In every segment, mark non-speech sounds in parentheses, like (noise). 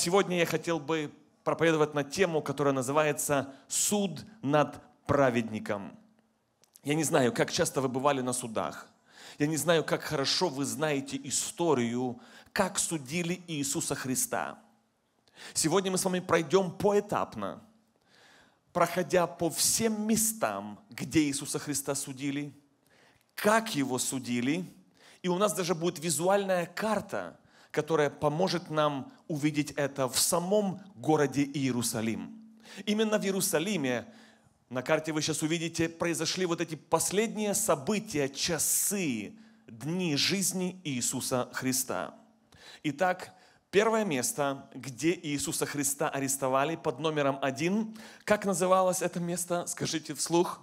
Сегодня я хотел бы проповедовать на тему, которая называется «Суд над праведником». Я не знаю, как часто вы бывали на судах. Я не знаю, как хорошо вы знаете историю, как судили Иисуса Христа. Сегодня мы с вами пройдем поэтапно, проходя по всем местам, где Иисуса Христа судили, как Его судили, и у нас даже будет визуальная карта, которая поможет нам увидеть это в самом городе Иерусалим. Именно в Иерусалиме, на карте вы сейчас увидите, произошли вот эти последние события, часы, дни жизни Иисуса Христа. Итак, первое место, где Иисуса Христа арестовали под номером один. Как называлось это место? Скажите вслух.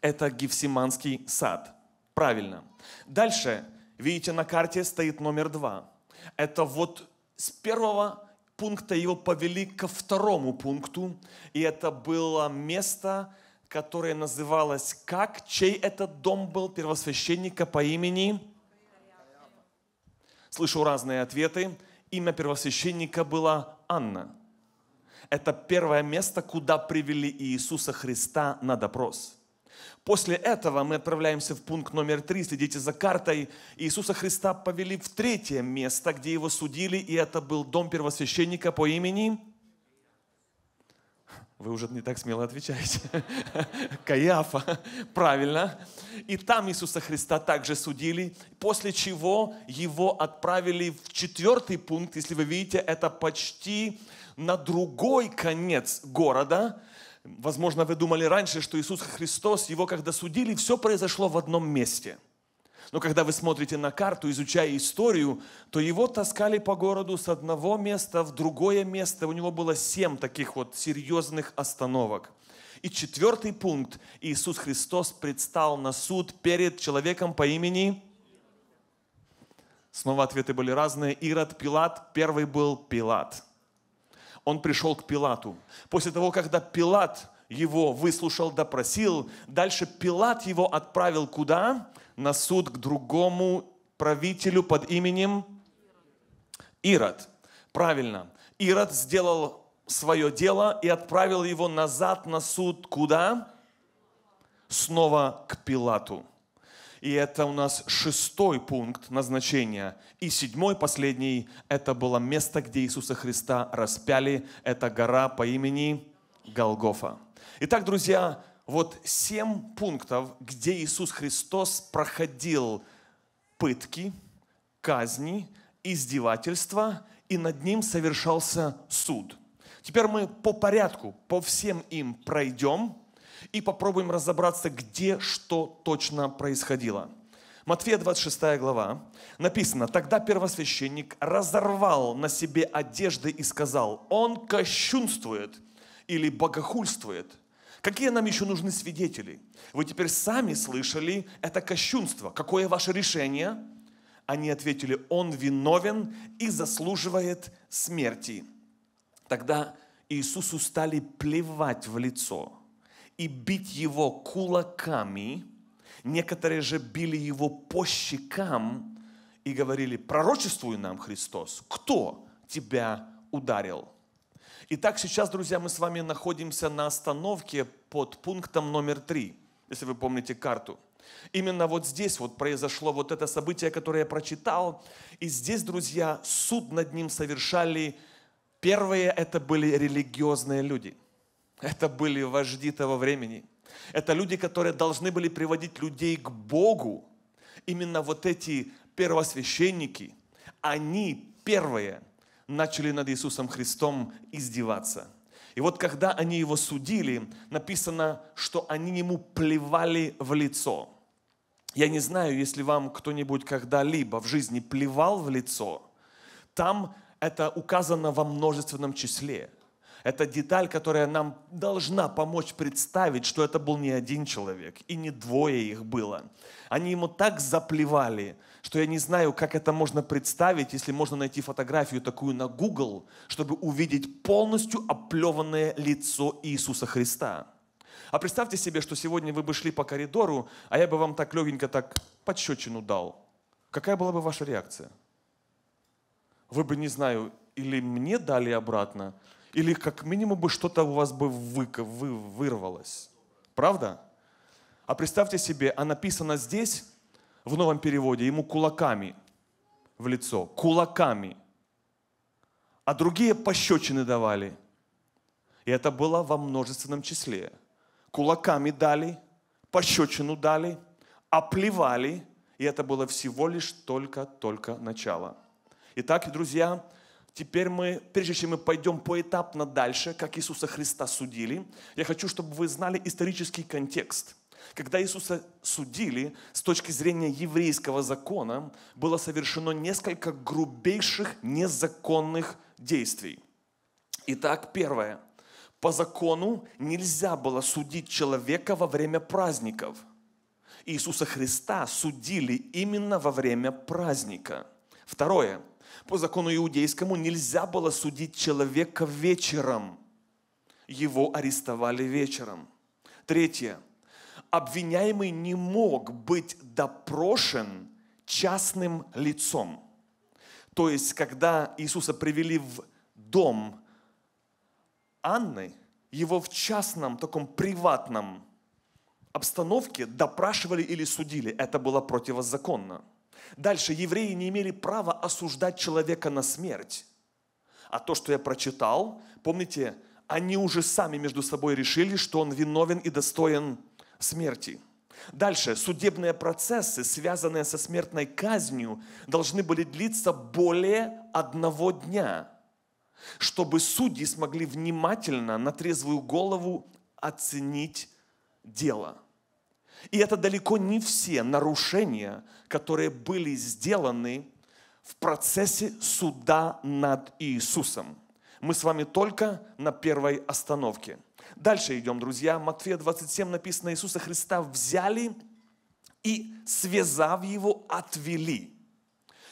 Это Гефсиманский сад. Правильно. Дальше, видите, на карте стоит номер два. Это вот с первого пункта его повели ко второму пункту, и это было место, которое называлось как, чей этот дом был первосвященника по имени? Слышу разные ответы. Имя первосвященника было Анна. Это первое место, куда привели Иисуса Христа на допрос. После этого мы отправляемся в пункт номер три, следите за картой. Иисуса Христа повели в третье место, где его судили, и это был дом первосвященника по имени... Вы уже не так смело отвечаете. (laughs) Каяфа. Правильно. И там Иисуса Христа также судили, после чего его отправили в четвертый пункт. Если вы видите, это почти на другой конец города, Возможно, вы думали раньше, что Иисус Христос, его когда судили, все произошло в одном месте. Но когда вы смотрите на карту, изучая историю, то его таскали по городу с одного места в другое место. У него было семь таких вот серьезных остановок. И четвертый пункт. Иисус Христос предстал на суд перед человеком по имени... Снова ответы были разные. Ирод, Пилат. Первый был Пилат он пришел к Пилату. После того, когда Пилат его выслушал, допросил, дальше Пилат его отправил куда? На суд к другому правителю под именем Ирод. Правильно. Ирод сделал свое дело и отправил его назад на суд куда? Снова к Пилату. И это у нас шестой пункт назначения. И седьмой, последний, это было место, где Иисуса Христа распяли. Это гора по имени Голгофа. Итак, друзья, вот семь пунктов, где Иисус Христос проходил пытки, казни, издевательства, и над ним совершался суд. Теперь мы по порядку, по всем им пройдем – и попробуем разобраться, где что точно происходило. Матфея 26 глава написано, «Тогда первосвященник разорвал на себе одежды и сказал, он кощунствует или богохульствует». Какие нам еще нужны свидетели? Вы теперь сами слышали это кощунство. Какое ваше решение? Они ответили, он виновен и заслуживает смерти. Тогда Иисусу стали плевать в лицо – и бить его кулаками. Некоторые же били его по щекам и говорили, пророчествуй нам, Христос, кто тебя ударил? Итак, сейчас, друзья, мы с вами находимся на остановке под пунктом номер три, если вы помните карту. Именно вот здесь вот произошло вот это событие, которое я прочитал. И здесь, друзья, суд над ним совершали, первые это были религиозные люди – это были вожди того времени. Это люди, которые должны были приводить людей к Богу. Именно вот эти первосвященники, они первые начали над Иисусом Христом издеваться. И вот когда они его судили, написано, что они ему плевали в лицо. Я не знаю, если вам кто-нибудь когда-либо в жизни плевал в лицо, там это указано во множественном числе – это деталь, которая нам должна помочь представить, что это был не один человек, и не двое их было. Они ему так заплевали, что я не знаю, как это можно представить, если можно найти фотографию такую на Google, чтобы увидеть полностью оплеванное лицо Иисуса Христа. А представьте себе, что сегодня вы бы шли по коридору, а я бы вам так легенько так подщечину дал. Какая была бы ваша реакция? Вы бы, не знаю, или мне дали обратно, или как минимум бы что-то у вас бы вы, вы, вырвалось. Правда? А представьте себе, а написано здесь, в новом переводе, ему кулаками в лицо. Кулаками. А другие пощечины давали. И это было во множественном числе. Кулаками дали, пощечину дали, оплевали. И это было всего лишь только-только начало. Итак, друзья, Теперь мы, прежде чем мы пойдем поэтапно дальше, как Иисуса Христа судили, я хочу, чтобы вы знали исторический контекст. Когда Иисуса судили, с точки зрения еврейского закона, было совершено несколько грубейших незаконных действий. Итак, первое. По закону нельзя было судить человека во время праздников. Иисуса Христа судили именно во время праздника. Второе по закону иудейскому нельзя было судить человека вечером. Его арестовали вечером. Третье. Обвиняемый не мог быть допрошен частным лицом. То есть, когда Иисуса привели в дом Анны, его в частном, таком приватном обстановке допрашивали или судили. Это было противозаконно. Дальше евреи не имели права осуждать человека на смерть. А то, что я прочитал, помните, они уже сами между собой решили, что он виновен и достоин смерти. Дальше, судебные процессы, связанные со смертной казнью, должны были длиться более одного дня, чтобы судьи смогли внимательно на трезвую голову оценить дело – и это далеко не все нарушения, которые были сделаны в процессе суда над Иисусом. Мы с вами только на первой остановке. Дальше идем, друзья. Матфея 27 написано, Иисуса Христа взяли и, связав его, отвели.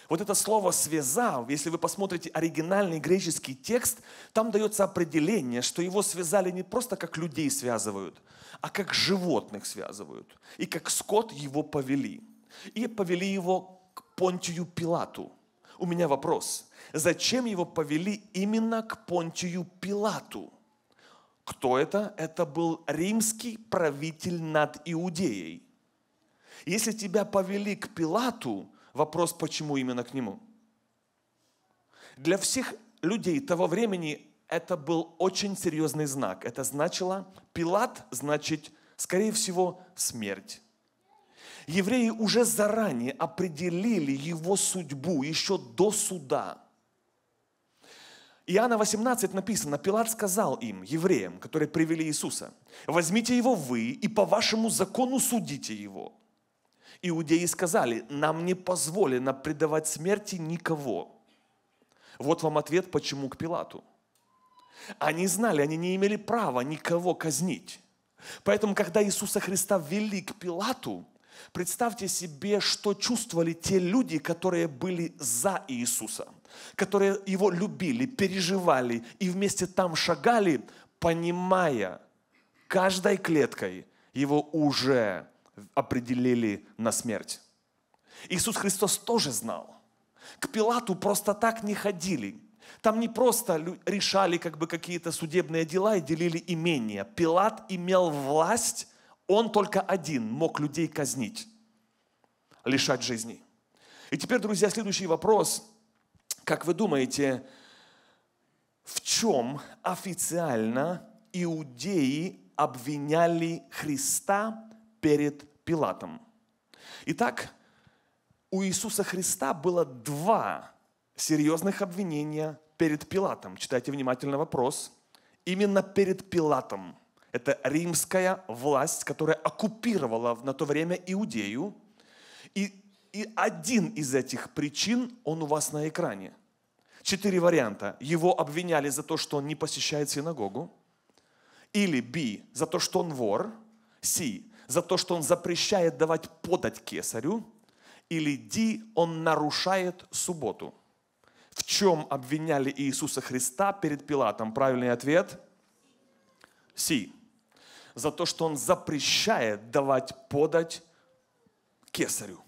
Вот это слово «связав», если вы посмотрите оригинальный греческий текст, там дается определение, что его связали не просто как людей связывают – а как животных связывают, и как скот его повели. И повели его к Понтию Пилату. У меня вопрос. Зачем его повели именно к Понтию Пилату? Кто это? Это был римский правитель над Иудеей. Если тебя повели к Пилату, вопрос, почему именно к нему? Для всех людей того времени это был очень серьезный знак. Это значило, Пилат значит, скорее всего, смерть. Евреи уже заранее определили его судьбу, еще до суда. Иоанна 18 написано, Пилат сказал им, евреям, которые привели Иисуса, возьмите его вы и по вашему закону судите его. Иудеи сказали, нам не позволено предавать смерти никого. Вот вам ответ, почему к Пилату – они знали, они не имели права никого казнить. Поэтому, когда Иисуса Христа ввели к Пилату, представьте себе, что чувствовали те люди, которые были за Иисуса, которые его любили, переживали и вместе там шагали, понимая каждой клеткой его уже определили на смерть. Иисус Христос тоже знал. К Пилату просто так не ходили. Там не просто решали как бы какие-то судебные дела и делили имения. Пилат имел власть, он только один мог людей казнить, лишать жизни. И теперь, друзья, следующий вопрос. Как вы думаете, в чем официально иудеи обвиняли Христа перед Пилатом? Итак, у Иисуса Христа было два серьезных обвинения перед Пилатом. Читайте внимательно вопрос. Именно перед Пилатом. Это римская власть, которая оккупировала на то время Иудею. И, и один из этих причин, он у вас на экране. Четыре варианта. Его обвиняли за то, что он не посещает синагогу. Или Б. За то, что он вор. С. За то, что он запрещает давать подать кесарю. Или Д. Он нарушает субботу. В чем обвиняли Иисуса Христа перед Пилатом? Правильный ответ – Си. За то, что он запрещает давать подать кесарю.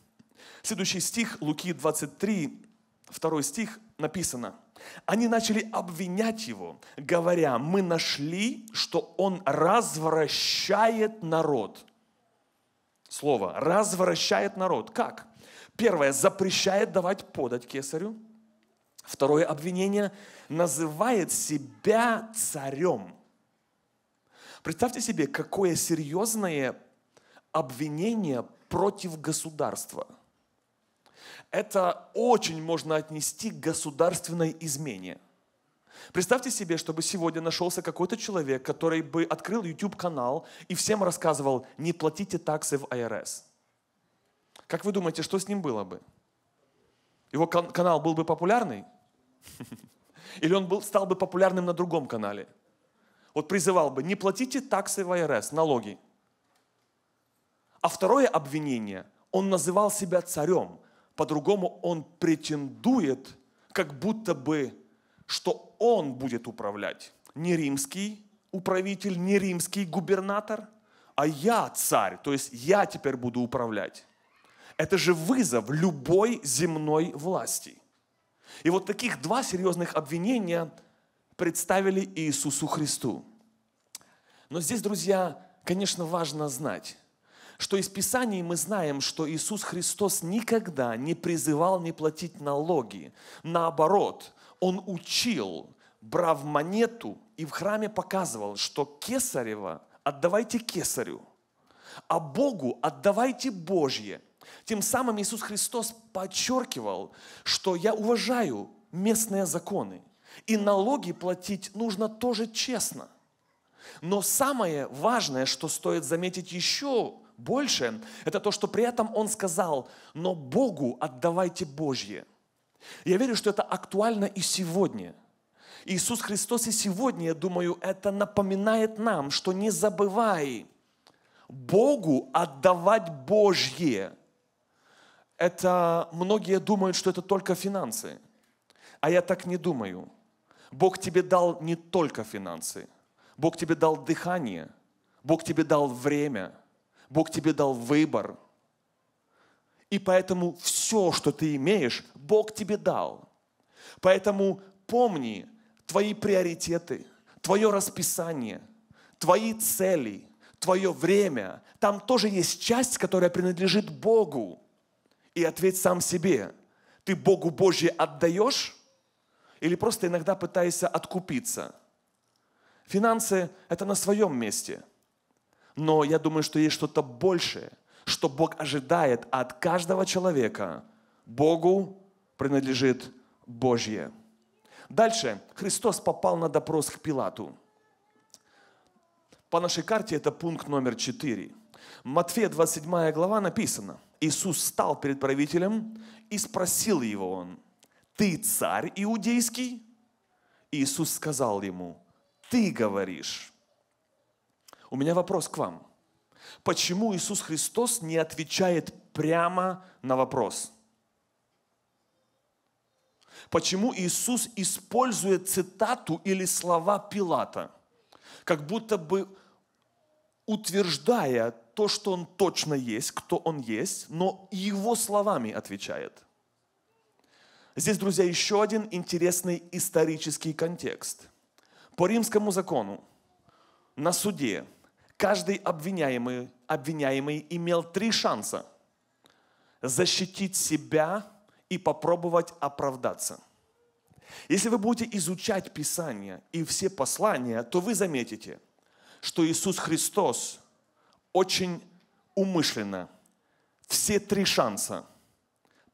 Следующий стих, Луки 23, второй стих, написано. Они начали обвинять его, говоря, мы нашли, что он развращает народ. Слово «развращает народ». Как? Первое, запрещает давать подать кесарю. Второе обвинение называет себя царем. Представьте себе, какое серьезное обвинение против государства. Это очень можно отнести к государственной измене. Представьте себе, чтобы сегодня нашелся какой-то человек, который бы открыл YouTube-канал и всем рассказывал, не платите таксы в АРС. Как вы думаете, что с ним было бы? Его кан- канал был бы популярный? (laughs) Или он был, стал бы популярным на другом канале. Вот призывал бы, не платите таксы в АРС, налоги. А второе обвинение, он называл себя царем. По-другому он претендует, как будто бы, что он будет управлять. Не римский управитель, не римский губернатор, а я царь, то есть я теперь буду управлять. Это же вызов любой земной власти – и вот таких два серьезных обвинения представили Иисусу Христу. Но здесь, друзья, конечно, важно знать, что из Писаний мы знаем, что Иисус Христос никогда не призывал не платить налоги. Наоборот, Он учил, брав монету и в храме показывал, что кесарева отдавайте кесарю, а Богу отдавайте Божье. Тем самым Иисус Христос подчеркивал, что я уважаю местные законы, и налоги платить нужно тоже честно. Но самое важное, что стоит заметить еще больше, это то, что при этом он сказал, но Богу отдавайте Божье. Я верю, что это актуально и сегодня. Иисус Христос и сегодня, я думаю, это напоминает нам, что не забывай Богу отдавать Божье – это многие думают, что это только финансы. А я так не думаю. Бог тебе дал не только финансы. Бог тебе дал дыхание. Бог тебе дал время. Бог тебе дал выбор. И поэтому все, что ты имеешь, Бог тебе дал. Поэтому помни твои приоритеты, твое расписание, твои цели, твое время. Там тоже есть часть, которая принадлежит Богу и ответь сам себе, ты Богу Божье отдаешь или просто иногда пытаешься откупиться? Финансы – это на своем месте. Но я думаю, что есть что-то большее, что Бог ожидает от каждого человека. Богу принадлежит Божье. Дальше Христос попал на допрос к Пилату. По нашей карте это пункт номер 4. Матфея 27 глава написано – Иисус стал перед правителем и спросил его он, «Ты царь иудейский?» Иисус сказал ему, «Ты говоришь». У меня вопрос к вам. Почему Иисус Христос не отвечает прямо на вопрос? Почему Иисус использует цитату или слова Пилата? Как будто бы утверждая то, что он точно есть, кто он есть, но его словами отвечает. Здесь, друзья, еще один интересный исторический контекст. По римскому закону на суде каждый обвиняемый, обвиняемый имел три шанса защитить себя и попробовать оправдаться. Если вы будете изучать Писание и все послания, то вы заметите – что Иисус Христос очень умышленно все три шанса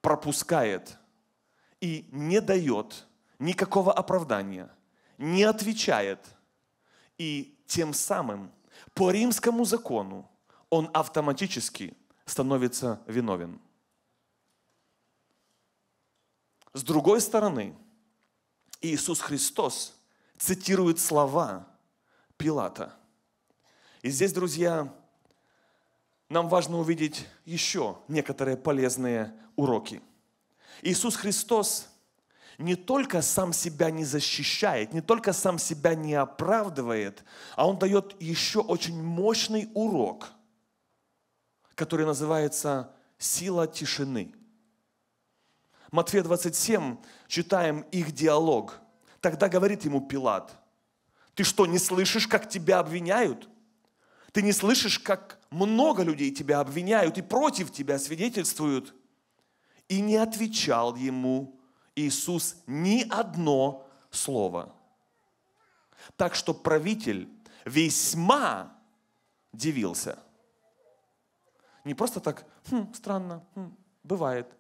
пропускает и не дает никакого оправдания, не отвечает. И тем самым по римскому закону он автоматически становится виновен. С другой стороны, Иисус Христос цитирует слова Пилата – и здесь, друзья, нам важно увидеть еще некоторые полезные уроки. Иисус Христос не только сам себя не защищает, не только сам себя не оправдывает, а Он дает еще очень мощный урок, который называется «сила тишины». Матфея 27, читаем их диалог. Тогда говорит ему Пилат, «Ты что, не слышишь, как тебя обвиняют?» Ты не слышишь, как много людей тебя обвиняют и против тебя свидетельствуют. И не отвечал ему Иисус ни одно слово. Так что правитель весьма дивился. Не просто так, хм, странно, хм, бывает.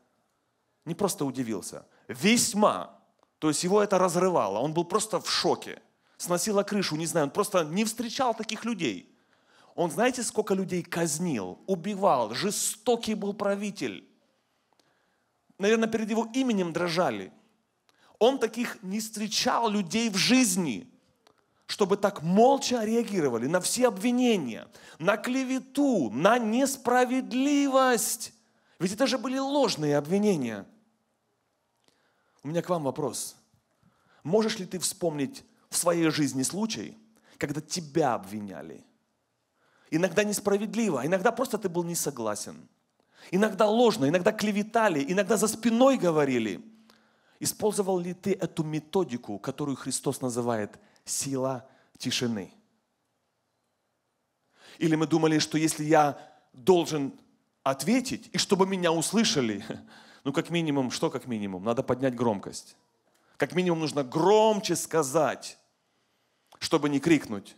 Не просто удивился. Весьма. То есть его это разрывало. Он был просто в шоке. Сносило крышу, не знаю, он просто не встречал таких людей. Он знаете, сколько людей казнил, убивал, жестокий был правитель. Наверное, перед его именем дрожали. Он таких не встречал людей в жизни, чтобы так молча реагировали на все обвинения, на клевету, на несправедливость. Ведь это же были ложные обвинения. У меня к вам вопрос. Можешь ли ты вспомнить в своей жизни случай, когда тебя обвиняли – иногда несправедливо, а иногда просто ты был не согласен. Иногда ложно, иногда клеветали, иногда за спиной говорили. Использовал ли ты эту методику, которую Христос называет сила тишины? Или мы думали, что если я должен ответить, и чтобы меня услышали, (laughs) ну как минимум, что как минимум? Надо поднять громкость. Как минимум нужно громче сказать, чтобы не крикнуть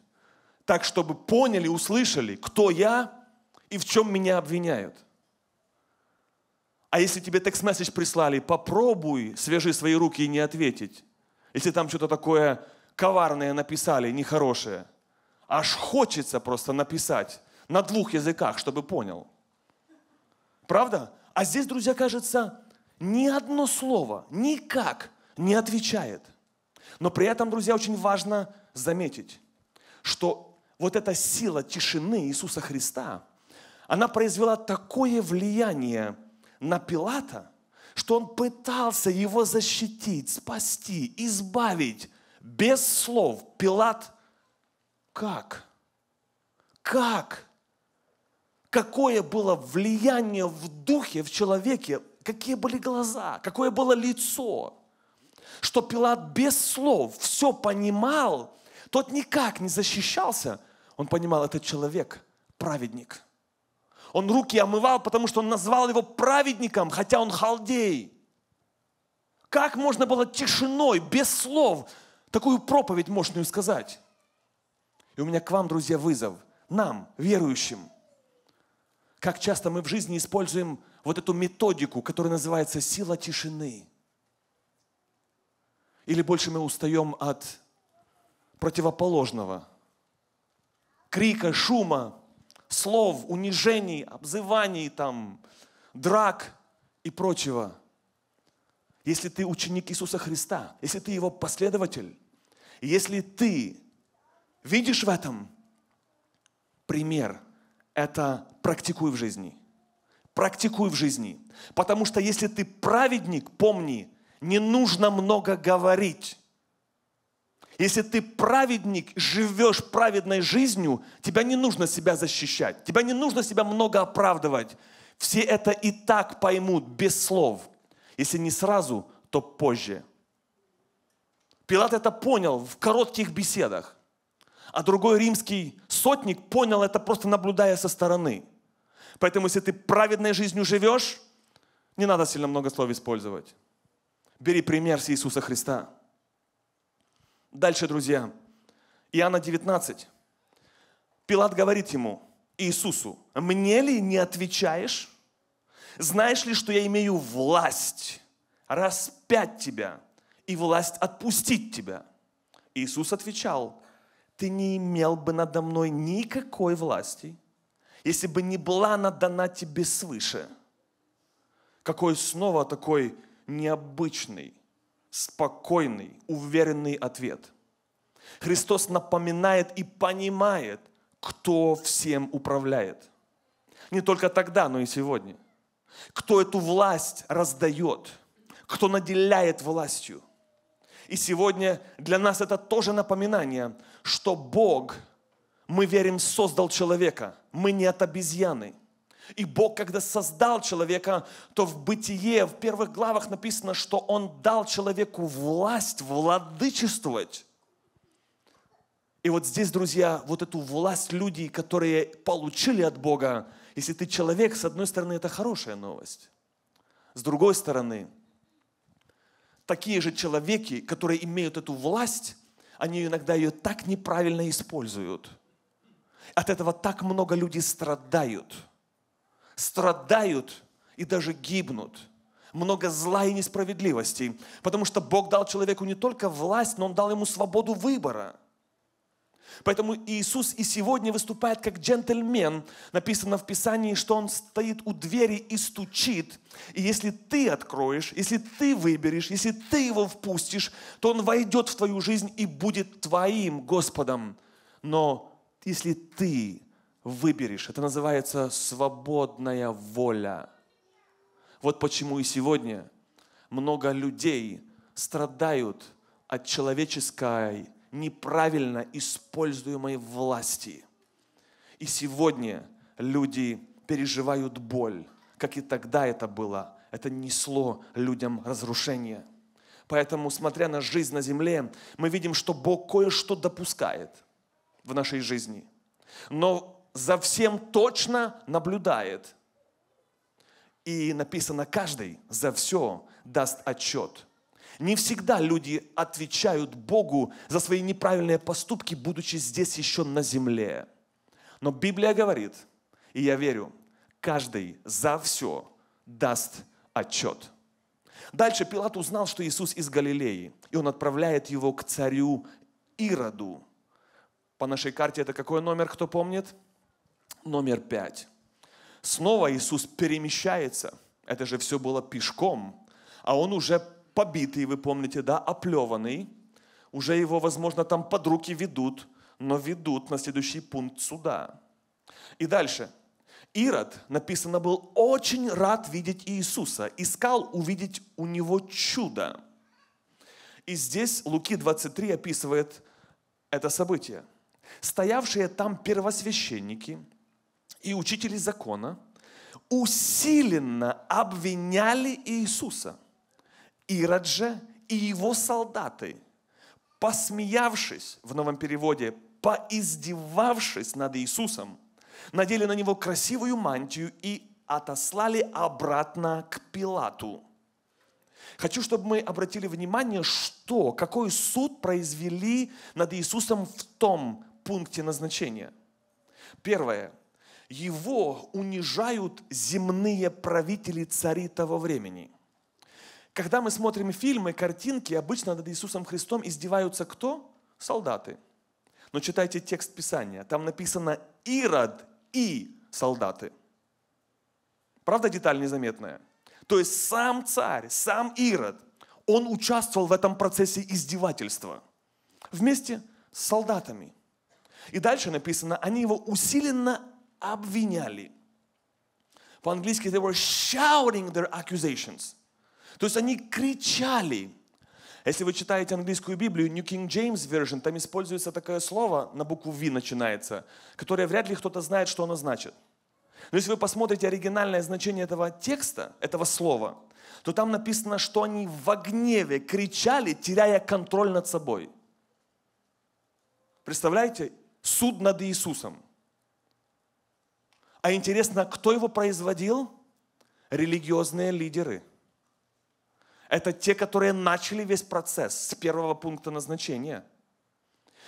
так, чтобы поняли, услышали, кто я и в чем меня обвиняют. А если тебе текст-месседж прислали, попробуй, свяжи свои руки и не ответить. Если там что-то такое коварное написали, нехорошее. Аж хочется просто написать на двух языках, чтобы понял. Правда? А здесь, друзья, кажется, ни одно слово никак не отвечает. Но при этом, друзья, очень важно заметить, что вот эта сила тишины Иисуса Христа, она произвела такое влияние на Пилата, что он пытался его защитить, спасти, избавить без слов. Пилат как? Как? Какое было влияние в духе, в человеке? Какие были глаза? Какое было лицо? Что Пилат без слов все понимал, тот никак не защищался – он понимал, этот человек праведник. Он руки омывал, потому что он назвал его праведником, хотя он халдей. Как можно было тишиной, без слов, такую проповедь мощную сказать? И у меня к вам, друзья, вызов. Нам, верующим. Как часто мы в жизни используем вот эту методику, которая называется сила тишины. Или больше мы устаем от противоположного – крика, шума, слов, унижений, обзываний, там, драк и прочего. Если ты ученик Иисуса Христа, если ты его последователь, если ты видишь в этом пример, это практикуй в жизни. Практикуй в жизни. Потому что если ты праведник, помни, не нужно много говорить. Если ты праведник, живешь праведной жизнью, тебя не нужно себя защищать, тебя не нужно себя много оправдывать. Все это и так поймут без слов. Если не сразу, то позже. Пилат это понял в коротких беседах, а другой римский сотник понял это просто наблюдая со стороны. Поэтому если ты праведной жизнью живешь, не надо сильно много слов использовать. Бери пример с Иисуса Христа – Дальше, друзья. Иоанна 19. Пилат говорит ему, Иисусу, мне ли не отвечаешь? Знаешь ли, что я имею власть распять тебя и власть отпустить тебя? Иисус отвечал, ты не имел бы надо мной никакой власти, если бы не была надана тебе свыше. Какой снова такой необычный спокойный, уверенный ответ. Христос напоминает и понимает, кто всем управляет. Не только тогда, но и сегодня. Кто эту власть раздает, кто наделяет властью. И сегодня для нас это тоже напоминание, что Бог, мы верим, создал человека. Мы не от обезьяны – и Бог, когда создал человека, то в бытие, в первых главах написано, что Он дал человеку власть владычествовать. И вот здесь, друзья, вот эту власть людей, которые получили от Бога, если ты человек, с одной стороны, это хорошая новость. С другой стороны, такие же человеки, которые имеют эту власть, они иногда ее так неправильно используют. От этого так много людей страдают – страдают и даже гибнут. Много зла и несправедливости, потому что Бог дал человеку не только власть, но Он дал ему свободу выбора – Поэтому Иисус и сегодня выступает как джентльмен. Написано в Писании, что Он стоит у двери и стучит. И если ты откроешь, если ты выберешь, если ты его впустишь, то Он войдет в твою жизнь и будет твоим Господом. Но если ты выберешь. Это называется свободная воля. Вот почему и сегодня много людей страдают от человеческой неправильно используемой власти. И сегодня люди переживают боль, как и тогда это было. Это несло людям разрушение. Поэтому, смотря на жизнь на земле, мы видим, что Бог кое-что допускает в нашей жизни. Но за всем точно наблюдает. И написано, каждый за все даст отчет. Не всегда люди отвечают Богу за свои неправильные поступки, будучи здесь еще на земле. Но Библия говорит, и я верю, каждый за все даст отчет. Дальше Пилат узнал, что Иисус из Галилеи, и он отправляет его к царю Ироду. По нашей карте это какой номер, кто помнит? номер пять. Снова Иисус перемещается. Это же все было пешком. А он уже побитый, вы помните, да, оплеванный. Уже его, возможно, там под руки ведут, но ведут на следующий пункт суда. И дальше. Ирод, написано, был очень рад видеть Иисуса, искал увидеть у него чудо. И здесь Луки 23 описывает это событие. Стоявшие там первосвященники и учители закона усиленно обвиняли Иисуса. Ирод же и его солдаты, посмеявшись, в новом переводе, поиздевавшись над Иисусом, надели на него красивую мантию и отослали обратно к Пилату. Хочу, чтобы мы обратили внимание, что, какой суд произвели над Иисусом в том пункте назначения. Первое его унижают земные правители цари того времени. Когда мы смотрим фильмы, картинки, обычно над Иисусом Христом издеваются кто? Солдаты. Но читайте текст Писания. Там написано «Ирод и солдаты». Правда, деталь незаметная? То есть сам царь, сам Ирод, он участвовал в этом процессе издевательства вместе с солдатами. И дальше написано, они его усиленно обвиняли. По-английски they were shouting their accusations. То есть они кричали. Если вы читаете английскую Библию, New King James Version, там используется такое слово, на букву V начинается, которое вряд ли кто-то знает, что оно значит. Но если вы посмотрите оригинальное значение этого текста, этого слова, то там написано, что они в гневе кричали, теряя контроль над собой. Представляете? Суд над Иисусом – а интересно, кто его производил? Религиозные лидеры. Это те, которые начали весь процесс с первого пункта назначения.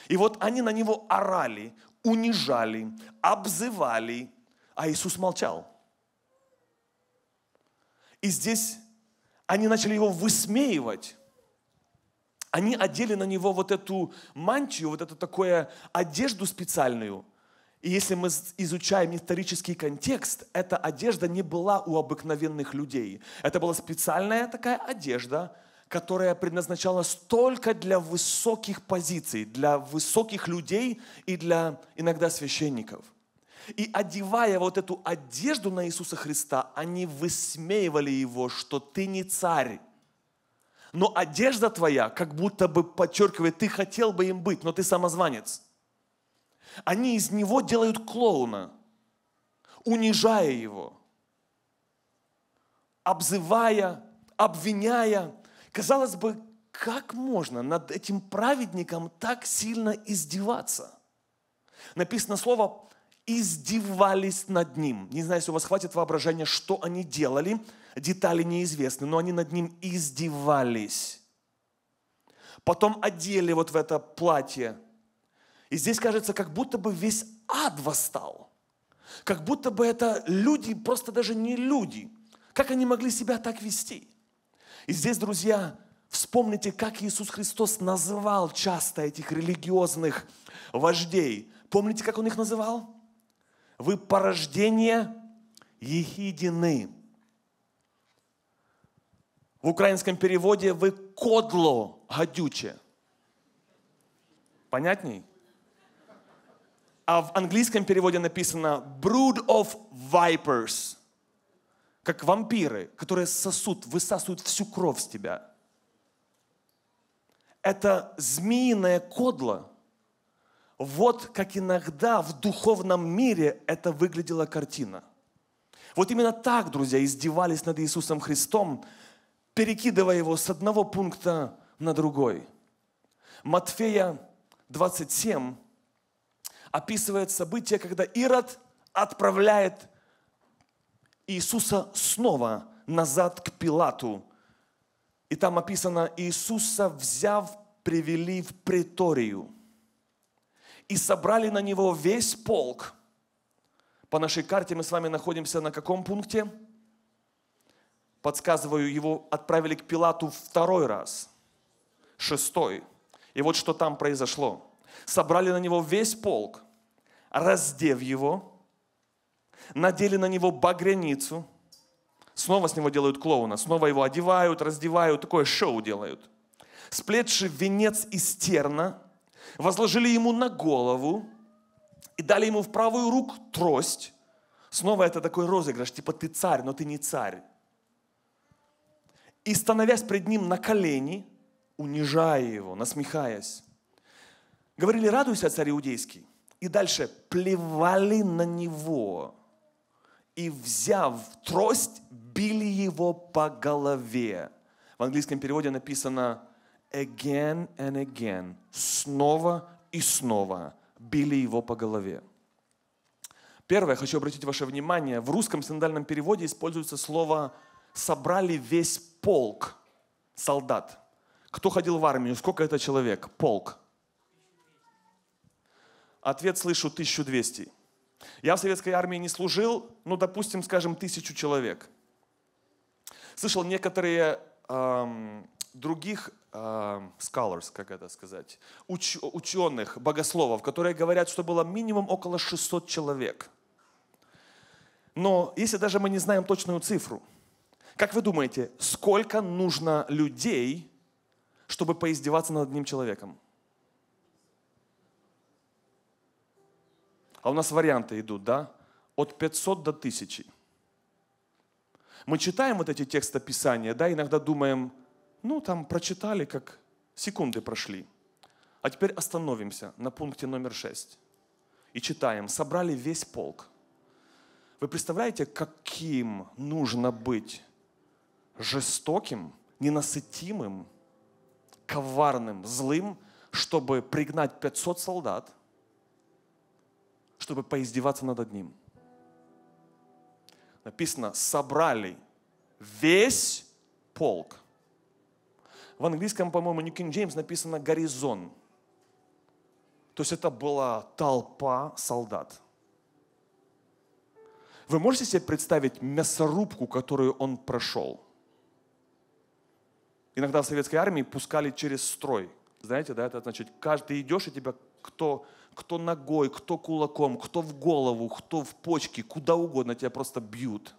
И вот они на него орали, унижали, обзывали, а Иисус молчал. И здесь они начали его высмеивать. Они одели на него вот эту мантию, вот эту такую одежду специальную – и если мы изучаем исторический контекст, эта одежда не была у обыкновенных людей. Это была специальная такая одежда, которая предназначалась только для высоких позиций, для высоких людей и для иногда священников. И одевая вот эту одежду на Иисуса Христа, они высмеивали его, что ты не царь. Но одежда твоя как будто бы подчеркивает, ты хотел бы им быть, но ты самозванец – они из него делают клоуна, унижая его, обзывая, обвиняя. Казалось бы, как можно над этим праведником так сильно издеваться? Написано слово «издевались над ним». Не знаю, если у вас хватит воображения, что они делали. Детали неизвестны, но они над ним издевались. Потом одели вот в это платье и здесь кажется, как будто бы весь ад восстал. Как будто бы это люди, просто даже не люди. Как они могли себя так вести? И здесь, друзья, вспомните, как Иисус Христос называл часто этих религиозных вождей. Помните, как Он их называл? Вы порождение ехидины. В украинском переводе вы кодло гадюче. Понятней? а в английском переводе написано brood of vipers, как вампиры, которые сосут, высасывают всю кровь с тебя. Это змеиное кодло. Вот как иногда в духовном мире это выглядела картина. Вот именно так, друзья, издевались над Иисусом Христом, перекидывая его с одного пункта на другой. Матфея 27, описывает событие, когда Ирод отправляет Иисуса снова назад к Пилату. И там описано, Иисуса взяв, привели в приторию. И собрали на него весь полк. По нашей карте мы с вами находимся на каком пункте? Подсказываю, его отправили к Пилату второй раз. Шестой. И вот что там произошло. Собрали на него весь полк раздев его, надели на него багряницу, снова с него делают клоуна, снова его одевают, раздевают, такое шоу делают. Сплетши венец из терна, возложили ему на голову и дали ему в правую руку трость. Снова это такой розыгрыш, типа ты царь, но ты не царь. И становясь пред ним на колени, унижая его, насмехаясь, говорили, радуйся, царь иудейский, и дальше плевали на него и, взяв трость, били его по голове. В английском переводе написано again and again, снова и снова били его по голове. Первое, хочу обратить ваше внимание, в русском стендальном переводе используется слово «собрали весь полк солдат». Кто ходил в армию, сколько это человек? Полк. Ответ слышу 1200. Я в советской армии не служил, ну, допустим, скажем, тысячу человек. Слышал некоторые эм, других эм, scholars, как это сказать, уч, ученых, богословов, которые говорят, что было минимум около 600 человек. Но если даже мы не знаем точную цифру, как вы думаете, сколько нужно людей, чтобы поиздеваться над одним человеком? А у нас варианты идут, да? От 500 до 1000. Мы читаем вот эти тексты Писания, да, иногда думаем, ну там прочитали, как секунды прошли. А теперь остановимся на пункте номер 6 и читаем, собрали весь полк. Вы представляете, каким нужно быть жестоким, ненасытимым, коварным, злым, чтобы пригнать 500 солдат – чтобы поиздеваться над одним. Написано, собрали весь полк. В английском, по-моему, New King James написано «горизон». То есть это была толпа солдат. Вы можете себе представить мясорубку, которую он прошел? Иногда в советской армии пускали через строй. Знаете, да, это значит, каждый идешь, и тебя кто кто ногой, кто кулаком, кто в голову, кто в почки, куда угодно тебя просто бьют.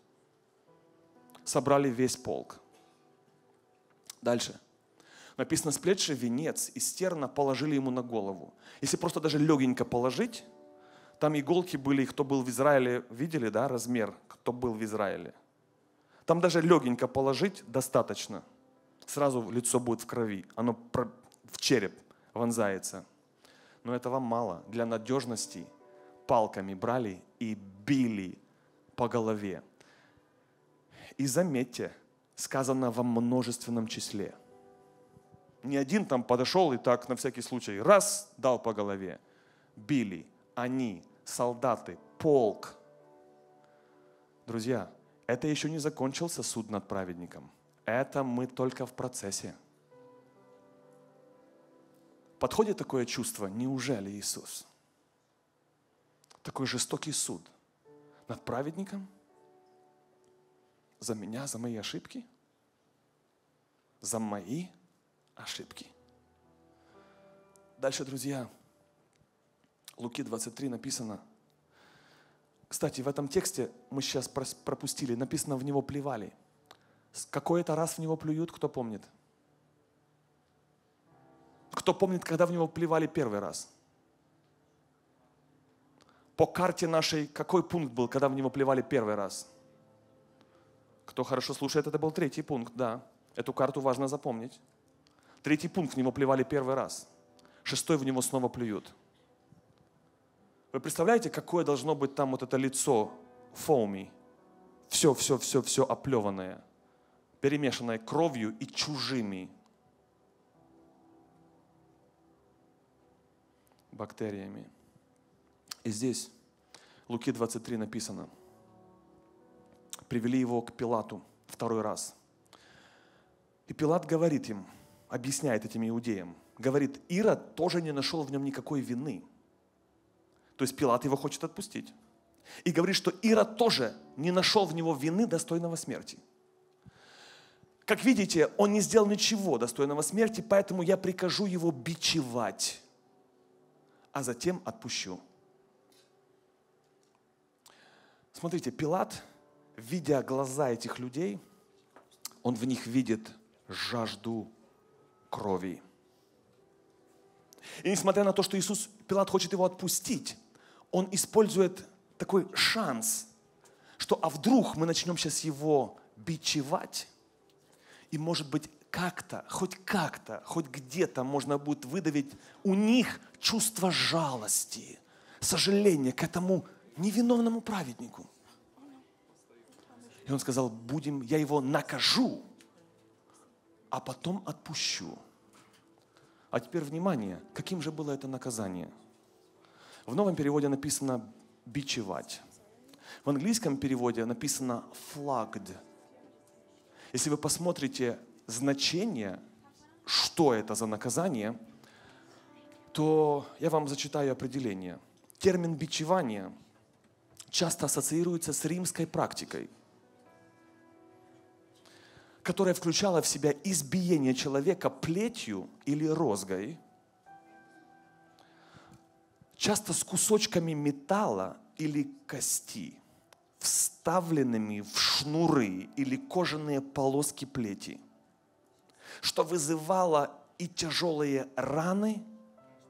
Собрали весь полк. Дальше. Написано, сплетший венец и терна положили ему на голову. Если просто даже легенько положить, там иголки были, кто был в Израиле, видели, да, размер, кто был в Израиле. Там даже легенько положить достаточно. Сразу лицо будет в крови, оно в череп вонзается. Но этого мало. Для надежности палками брали и били по голове. И заметьте, сказано во множественном числе. Не один там подошел и так на всякий случай раз дал по голове. Били они, солдаты, полк. Друзья, это еще не закончился суд над праведником. Это мы только в процессе. Подходит такое чувство, неужели Иисус? Такой жестокий суд над праведником? За меня, за мои ошибки? За мои ошибки. Дальше, друзья, Луки 23 написано. Кстати, в этом тексте мы сейчас пропустили, написано в него плевали. Какой-то раз в него плюют, кто помнит? Кто помнит, когда в него плевали первый раз? По карте нашей какой пункт был, когда в него плевали первый раз? Кто хорошо слушает, это был третий пункт, да. Эту карту важно запомнить. Третий пункт в него плевали первый раз. Шестой в него снова плюют. Вы представляете, какое должно быть там вот это лицо фоуми? Все, все, все, все оплеванное, перемешанное кровью и чужими бактериями. И здесь Луки 23 написано. Привели его к Пилату второй раз. И Пилат говорит им, объясняет этим иудеям, говорит, Ирод тоже не нашел в нем никакой вины. То есть Пилат его хочет отпустить. И говорит, что Ирод тоже не нашел в него вины достойного смерти. Как видите, он не сделал ничего достойного смерти, поэтому я прикажу его бичевать а затем отпущу. Смотрите, Пилат, видя глаза этих людей, он в них видит жажду крови. И несмотря на то, что Иисус, Пилат хочет его отпустить, он использует такой шанс, что а вдруг мы начнем сейчас его бичевать, и, может быть, как-то, хоть как-то, хоть где-то можно будет выдавить у них чувство жалости, сожаления к этому невиновному праведнику. И он сказал, будем, я его накажу, а потом отпущу. А теперь внимание, каким же было это наказание? В новом переводе написано «бичевать». В английском переводе написано «flogged». Если вы посмотрите значение, что это за наказание, то я вам зачитаю определение. Термин «бичевание» часто ассоциируется с римской практикой, которая включала в себя избиение человека плетью или розгой, часто с кусочками металла или кости, вставленными в шнуры или кожаные полоски плети – что вызывало и тяжелые раны,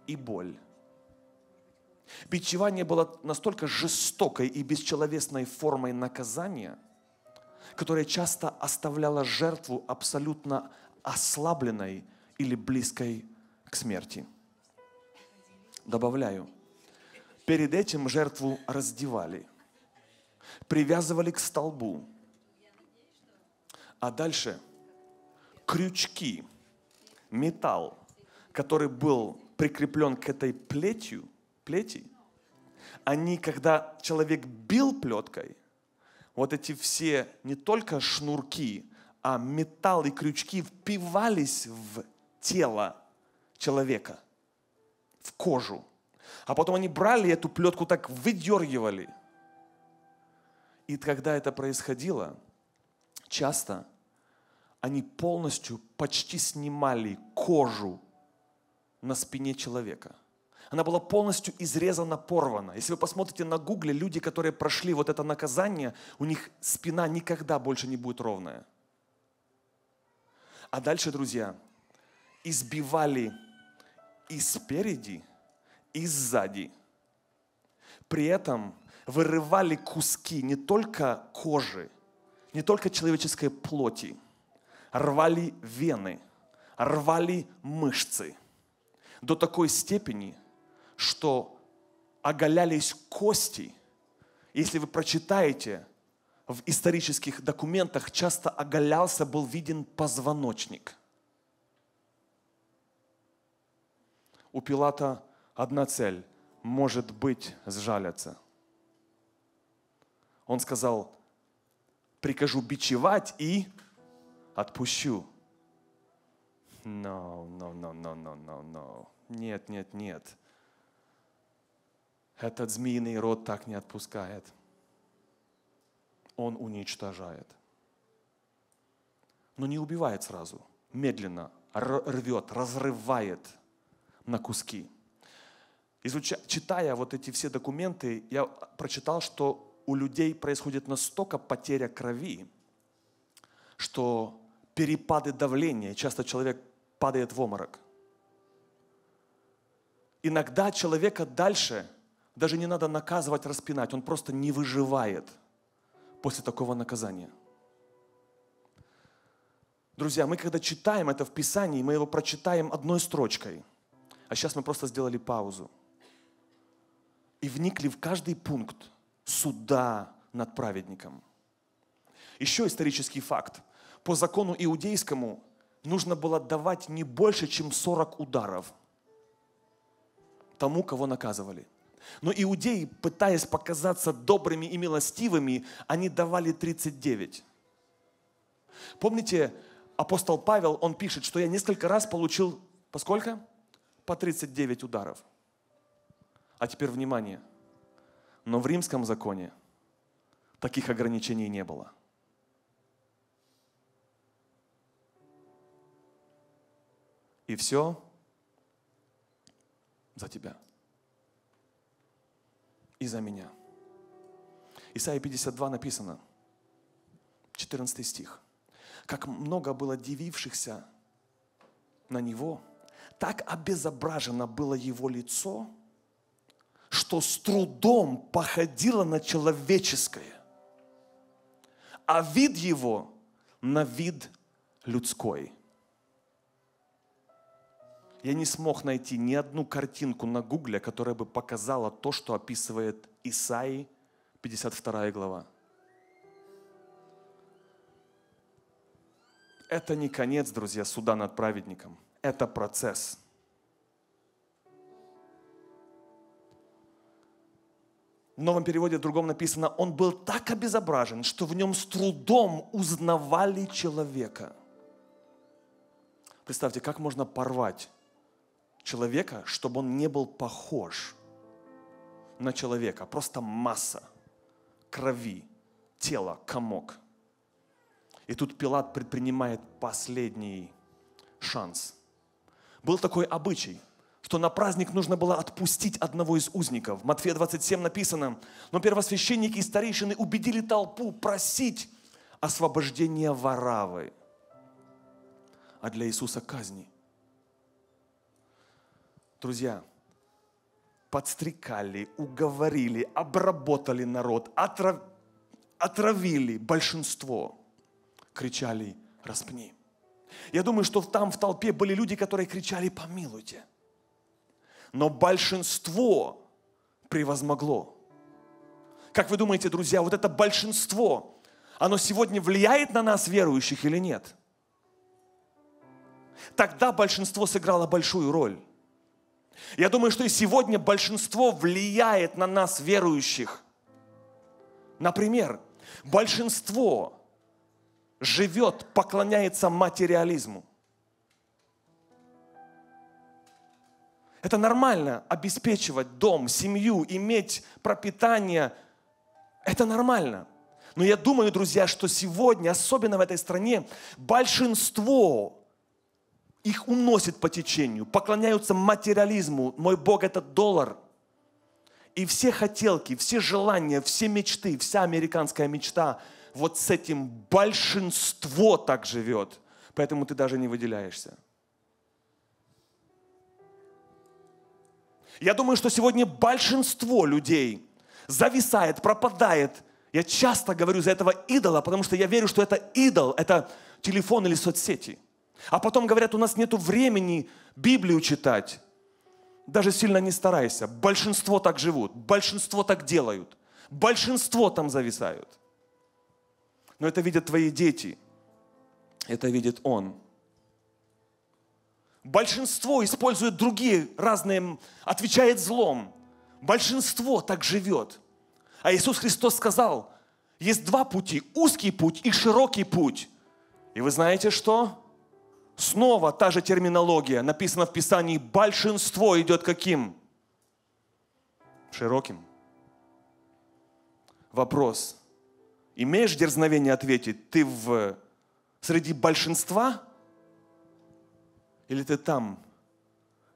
и боль. Бичевание было настолько жестокой и бесчеловесной формой наказания, которая часто оставляла жертву абсолютно ослабленной или близкой к смерти. Добавляю, перед этим жертву раздевали, привязывали к столбу, а дальше крючки, металл, который был прикреплен к этой плетью, плети, они, когда человек бил плеткой, вот эти все не только шнурки, а металл и крючки впивались в тело человека, в кожу. А потом они брали эту плетку, так выдергивали. И когда это происходило, часто они полностью почти снимали кожу на спине человека. Она была полностью изрезана, порвана. Если вы посмотрите на гугле, люди, которые прошли вот это наказание, у них спина никогда больше не будет ровная. А дальше, друзья, избивали и спереди, и сзади. При этом вырывали куски не только кожи, не только человеческой плоти – рвали вены, рвали мышцы до такой степени, что оголялись кости. Если вы прочитаете в исторических документах, часто оголялся был виден позвоночник. У Пилата одна цель – может быть, сжалятся. Он сказал, прикажу бичевать и отпущу. No, no, no, no, no, no, no. Нет, нет, нет. Этот змеиный рот так не отпускает. Он уничтожает. Но не убивает сразу. Медленно рвет, разрывает на куски. Изуча, читая вот эти все документы, я прочитал, что у людей происходит настолько потеря крови, что перепады давления. Часто человек падает в оморок. Иногда человека дальше даже не надо наказывать, распинать. Он просто не выживает после такого наказания. Друзья, мы когда читаем это в Писании, мы его прочитаем одной строчкой. А сейчас мы просто сделали паузу. И вникли в каждый пункт суда над праведником. Еще исторический факт по закону иудейскому нужно было давать не больше, чем 40 ударов тому, кого наказывали. Но иудеи, пытаясь показаться добрыми и милостивыми, они давали 39. Помните, апостол Павел, он пишет, что я несколько раз получил, по сколько? По 39 ударов. А теперь внимание. Но в римском законе таких ограничений не было. И все за тебя. И за меня. Исайя 52 написано, 14 стих. «Как много было дивившихся на него, так обезображено было его лицо, что с трудом походило на человеческое, а вид его на вид людской я не смог найти ни одну картинку на гугле, которая бы показала то, что описывает Исаи 52 глава. Это не конец, друзья, суда над праведником. Это процесс. В новом переводе в другом написано, он был так обезображен, что в нем с трудом узнавали человека. Представьте, как можно порвать человека, чтобы он не был похож на человека. Просто масса крови, тело, комок. И тут Пилат предпринимает последний шанс. Был такой обычай, что на праздник нужно было отпустить одного из узников. В Матфея 27 написано, но первосвященники и старейшины убедили толпу просить освобождения Варавы, а для Иисуса казни – Друзья, подстрекали, уговорили, обработали народ, отрав... отравили большинство. Кричали «распни». Я думаю, что там в толпе были люди, которые кричали «помилуйте». Но большинство превозмогло. Как вы думаете, друзья, вот это большинство, оно сегодня влияет на нас, верующих, или нет? Тогда большинство сыграло большую роль. Я думаю, что и сегодня большинство влияет на нас, верующих. Например, большинство живет, поклоняется материализму. Это нормально обеспечивать дом, семью, иметь пропитание. Это нормально. Но я думаю, друзья, что сегодня, особенно в этой стране, большинство их уносит по течению, поклоняются материализму. Мой Бог – это доллар. И все хотелки, все желания, все мечты, вся американская мечта, вот с этим большинство так живет. Поэтому ты даже не выделяешься. Я думаю, что сегодня большинство людей зависает, пропадает. Я часто говорю за этого идола, потому что я верю, что это идол, это телефон или соцсети – а потом говорят, у нас нет времени Библию читать. Даже сильно не старайся. Большинство так живут, большинство так делают, большинство там зависают. Но это видят твои дети, это видит он. Большинство использует другие разные, отвечает злом. Большинство так живет. А Иисус Христос сказал, есть два пути, узкий путь и широкий путь. И вы знаете что? Снова та же терминология, написана в Писании, большинство идет каким? Широким. Вопрос. Имеешь дерзновение ответить, ты в среди большинства или ты там,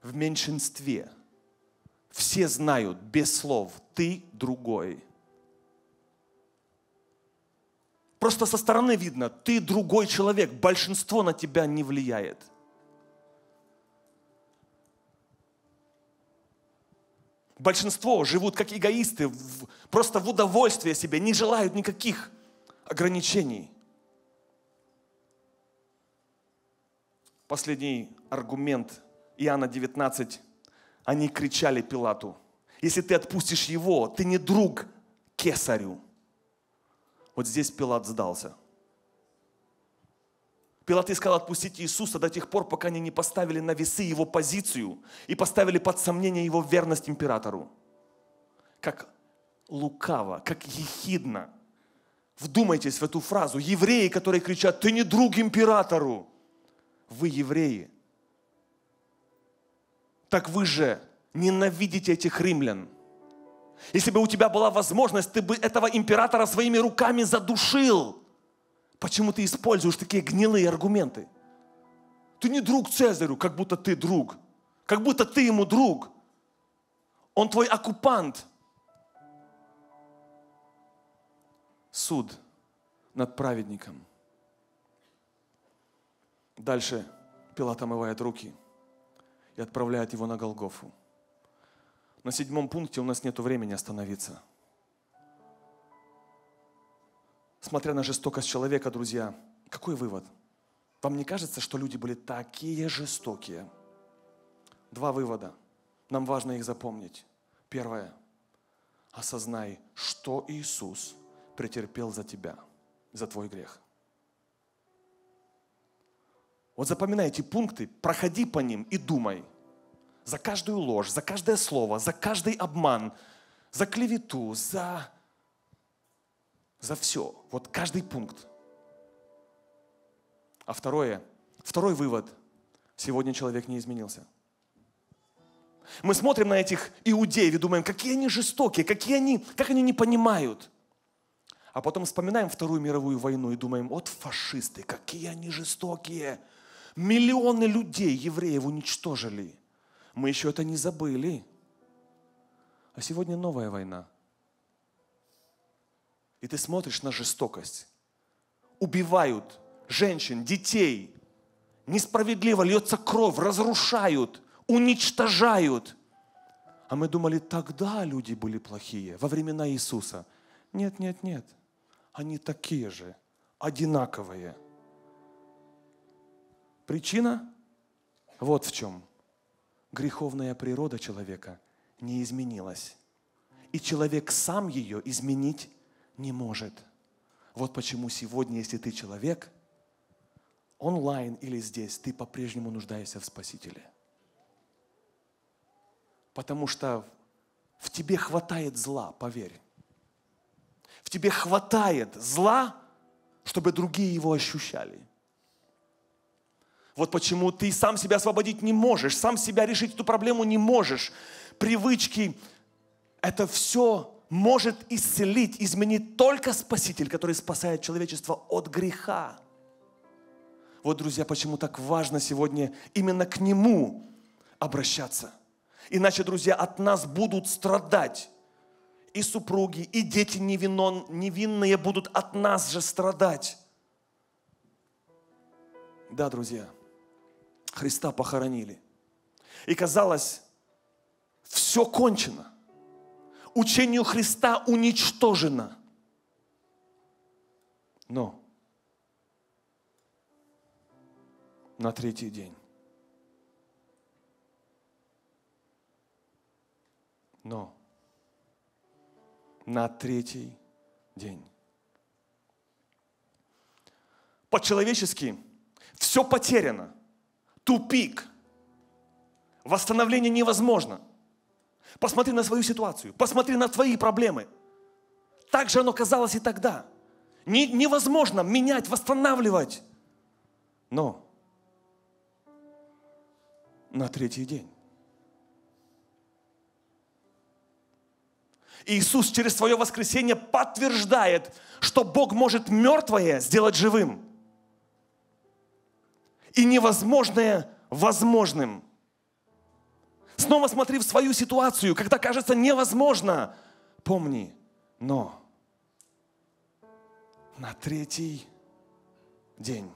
в меньшинстве? Все знают без слов, ты другой. Просто со стороны видно, ты другой человек, большинство на тебя не влияет. Большинство живут как эгоисты, просто в удовольствие себе, не желают никаких ограничений. Последний аргумент Иоанна 19. Они кричали Пилату, если ты отпустишь его, ты не друг кесарю. Вот здесь Пилат сдался. Пилат искал отпустить Иисуса до тех пор, пока они не поставили на весы его позицию и поставили под сомнение его верность императору. Как лукаво, как ехидно. Вдумайтесь в эту фразу. Евреи, которые кричат, ты не друг императору. Вы евреи. Так вы же ненавидите этих римлян – если бы у тебя была возможность, ты бы этого императора своими руками задушил. Почему ты используешь такие гнилые аргументы? Ты не друг Цезарю, как будто ты друг. Как будто ты ему друг. Он твой оккупант. Суд над праведником. Дальше Пилат омывает руки и отправляет его на Голгофу. На седьмом пункте у нас нет времени остановиться. Смотря на жестокость человека, друзья, какой вывод? Вам не кажется, что люди были такие жестокие? Два вывода. Нам важно их запомнить. Первое. Осознай, что Иисус претерпел за тебя, за твой грех. Вот запоминай эти пункты, проходи по ним и думай за каждую ложь, за каждое слово, за каждый обман, за клевету, за, за все. Вот каждый пункт. А второе, второй вывод. Сегодня человек не изменился. Мы смотрим на этих иудеев и думаем, какие они жестокие, какие они, как они не понимают. А потом вспоминаем Вторую мировую войну и думаем, вот фашисты, какие они жестокие. Миллионы людей, евреев уничтожили. Мы еще это не забыли. А сегодня новая война. И ты смотришь на жестокость. Убивают женщин, детей. Несправедливо льется кровь, разрушают, уничтожают. А мы думали, тогда люди были плохие, во времена Иисуса. Нет, нет, нет. Они такие же, одинаковые. Причина вот в чем – греховная природа человека не изменилась. И человек сам ее изменить не может. Вот почему сегодня, если ты человек, онлайн или здесь, ты по-прежнему нуждаешься в Спасителе. Потому что в тебе хватает зла, поверь. В тебе хватает зла, чтобы другие его ощущали. Вот почему ты сам себя освободить не можешь, сам себя решить эту проблему не можешь. Привычки – это все может исцелить, изменить только Спаситель, который спасает человечество от греха. Вот, друзья, почему так важно сегодня именно к Нему обращаться. Иначе, друзья, от нас будут страдать и супруги, и дети невинон, невинные будут от нас же страдать. Да, друзья. Христа похоронили. И казалось, все кончено. Учению Христа уничтожено. Но на третий день. Но на третий день. По-человечески все потеряно – тупик. Восстановление невозможно. Посмотри на свою ситуацию, посмотри на твои проблемы. Так же оно казалось и тогда. Не, невозможно менять, восстанавливать. Но на третий день Иисус через свое воскресение подтверждает, что Бог может мертвое сделать живым и невозможное возможным. Снова смотри в свою ситуацию, когда кажется невозможно. Помни, но на третий день,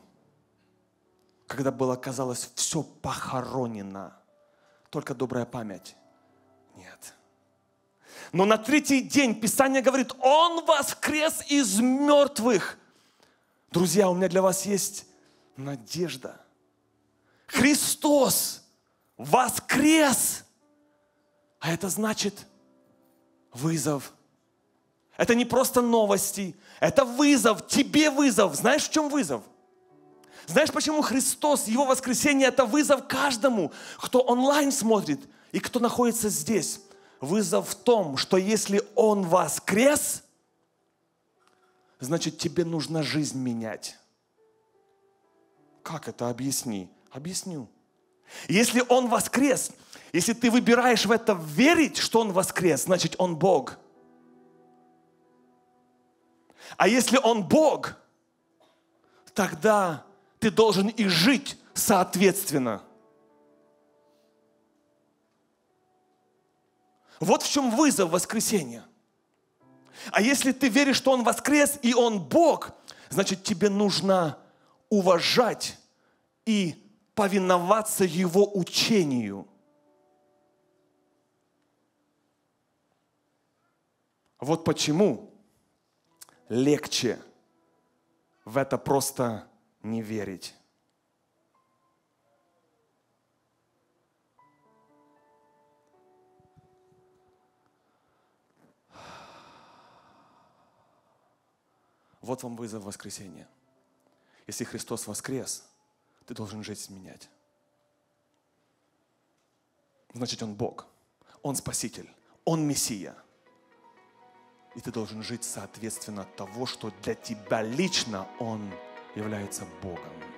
когда было, казалось, все похоронено, только добрая память. Нет. Но на третий день Писание говорит, Он воскрес из мертвых. Друзья, у меня для вас есть надежда – Христос воскрес. А это значит вызов. Это не просто новости, это вызов, тебе вызов. Знаешь, в чем вызов? Знаешь, почему Христос, Его воскресение – это вызов каждому, кто онлайн смотрит и кто находится здесь. Вызов в том, что если Он воскрес, значит, тебе нужно жизнь менять. Как это? Объясни. Объясню. Если Он воскрес, если ты выбираешь в это верить, что Он воскрес, значит Он Бог. А если Он Бог, тогда ты должен и жить соответственно. Вот в чем вызов воскресения. А если ты веришь, что Он воскрес и Он Бог, значит тебе нужно уважать и повиноваться Его учению. Вот почему легче в это просто не верить. Вот вам вызов воскресения. Если Христос воскрес – ты должен жизнь менять. Значит, Он Бог, Он Спаситель, Он Мессия. И ты должен жить соответственно того, что для тебя лично Он является Богом.